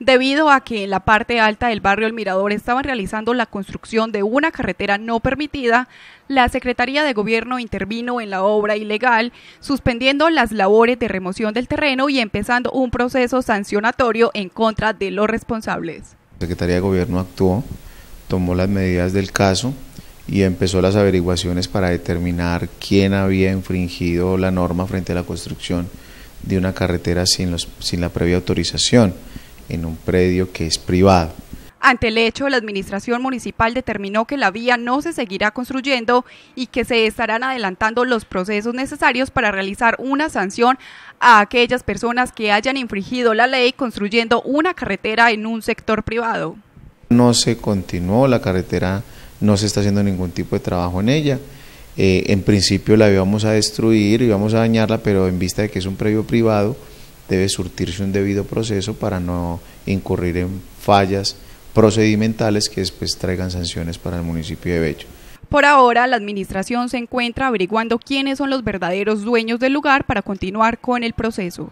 debido a que en la parte alta del barrio El Mirador estaban realizando la construcción de una carretera no permitida, la Secretaría de Gobierno intervino en la obra ilegal, suspendiendo las labores de remoción del terreno y empezando un proceso sancionatorio en contra de los responsables. La Secretaría de Gobierno actuó, tomó las medidas del caso y empezó las averiguaciones para determinar quién había infringido la norma frente a la construcción de una carretera sin, sin la previa autorización en un predio que es privado. Ante el hecho, la Administración Municipal determinó que la vía no se seguirá construyendo y que se estarán adelantando los procesos necesarios para realizar una sanción a aquellas personas que hayan infringido la ley construyendo una carretera en un sector privado. No se continuó la carretera, no se está haciendo ningún tipo de trabajo en ella. Eh, en principio la íbamos a destruir, íbamos a dañarla, pero en vista de que es un predio privado, debe surtirse un debido proceso para no incurrir en fallas procedimentales que después traigan sanciones para el municipio de Bello. Por ahora, la administración se encuentra averiguando quiénes son los verdaderos dueños del lugar para continuar con el proceso.